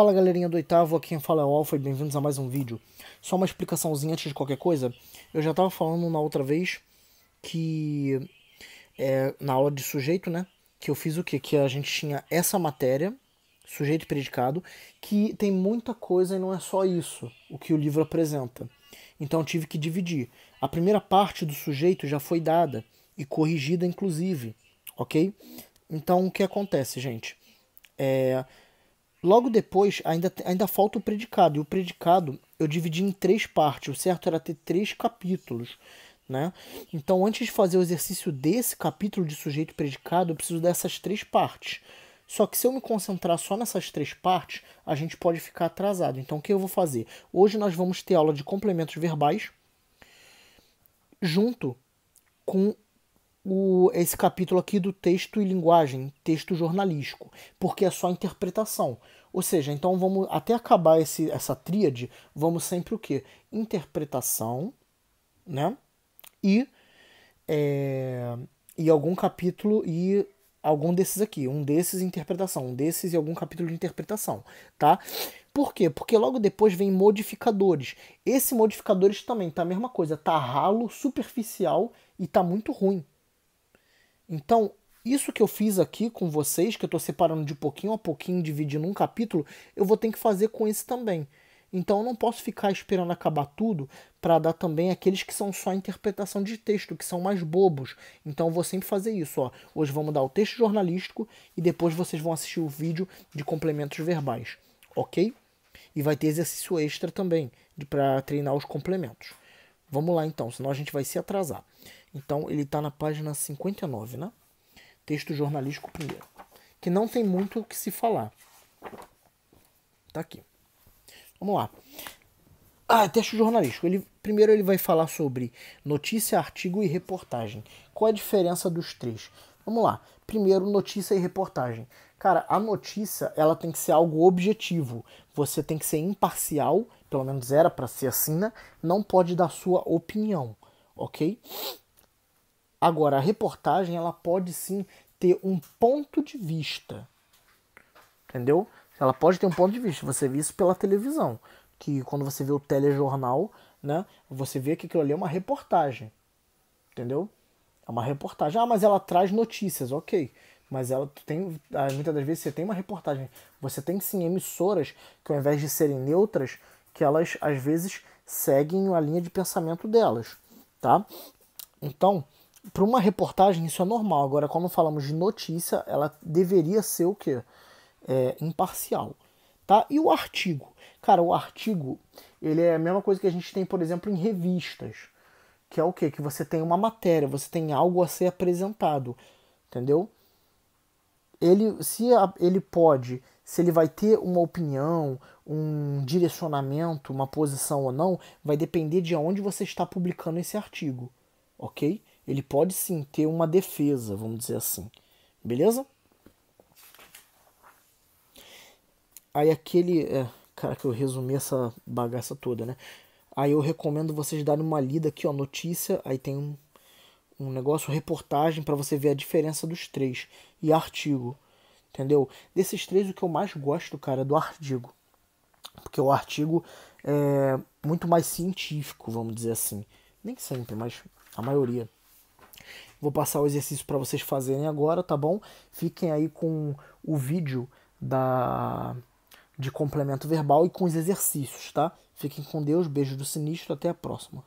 Fala galerinha do oitavo, aqui quem fala é o Alfa e bem-vindos a mais um vídeo. Só uma explicaçãozinha antes de qualquer coisa. Eu já estava falando na outra vez que é, na aula de sujeito, né? Que eu fiz o que? Que a gente tinha essa matéria, sujeito e predicado, que tem muita coisa e não é só isso o que o livro apresenta. Então tive que dividir. A primeira parte do sujeito já foi dada e corrigida, inclusive, ok? Então o que acontece, gente? É, Logo depois, ainda, ainda falta o predicado. E o predicado eu dividi em três partes. O certo era ter três capítulos. Né? Então, antes de fazer o exercício desse capítulo de sujeito predicado, eu preciso dessas três partes. Só que se eu me concentrar só nessas três partes, a gente pode ficar atrasado. Então, o que eu vou fazer? Hoje nós vamos ter aula de complementos verbais junto com o, esse capítulo aqui do texto e linguagem, texto jornalístico, porque é só interpretação. Ou seja, então vamos até acabar esse, essa tríade, vamos sempre o quê? Interpretação, né? E, é, e algum capítulo e algum desses aqui, um desses interpretação, um desses e algum capítulo de interpretação, tá? Por quê? Porque logo depois vem modificadores. Esse modificadores também tá a mesma coisa, tá ralo, superficial e tá muito ruim. Então, isso que eu fiz aqui com vocês, que eu estou separando de pouquinho a pouquinho, dividindo um capítulo, eu vou ter que fazer com esse também. Então eu não posso ficar esperando acabar tudo para dar também aqueles que são só interpretação de texto, que são mais bobos. Então eu vou sempre fazer isso. Ó. Hoje vamos dar o texto jornalístico e depois vocês vão assistir o vídeo de complementos verbais, ok? E vai ter exercício extra também para treinar os complementos. Vamos lá então, senão a gente vai se atrasar. Então ele está na página 59, né? Texto jornalístico primeiro. Que não tem muito o que se falar. Tá aqui. Vamos lá. Ah, texto jornalístico. Ele, primeiro ele vai falar sobre notícia, artigo e reportagem. Qual a diferença dos três? Vamos lá. Primeiro, notícia e reportagem. Cara, a notícia ela tem que ser algo objetivo. Você tem que ser imparcial, pelo menos era para ser assim, né? Não pode dar sua opinião, ok? Agora, a reportagem ela pode sim ter um ponto de vista, entendeu? Ela pode ter um ponto de vista. Você vê isso pela televisão, que quando você vê o telejornal, né? Você vê que aquilo ali é uma reportagem, entendeu? É uma reportagem. Ah, mas ela traz notícias, ok. Mas ela tem. Ah, muitas das vezes você tem uma reportagem. Você tem sim emissoras que, ao invés de serem neutras, que elas às vezes seguem a linha de pensamento delas. tá? Então, para uma reportagem, isso é normal. Agora, quando falamos de notícia, ela deveria ser o quê? É, imparcial. Tá? E o artigo? Cara, o artigo ele é a mesma coisa que a gente tem, por exemplo, em revistas que é o que? Que você tem uma matéria, você tem algo a ser apresentado, entendeu? Ele, se a, ele pode, se ele vai ter uma opinião, um direcionamento, uma posição ou não, vai depender de onde você está publicando esse artigo, ok? Ele pode sim ter uma defesa, vamos dizer assim, beleza? Aí aquele, é, cara, que eu resumi essa bagaça toda, né? Aí eu recomendo vocês darem uma lida aqui, ó, notícia, aí tem um, um negócio, reportagem para você ver a diferença dos três e artigo, entendeu? Desses três o que eu mais gosto, cara, é do artigo. Porque o artigo é muito mais científico, vamos dizer assim. Nem sempre, mas a maioria. Vou passar o exercício para vocês fazerem agora, tá bom? Fiquem aí com o vídeo da de complemento verbal e com os exercícios, tá? Fiquem com Deus, beijo do sinistro, até a próxima.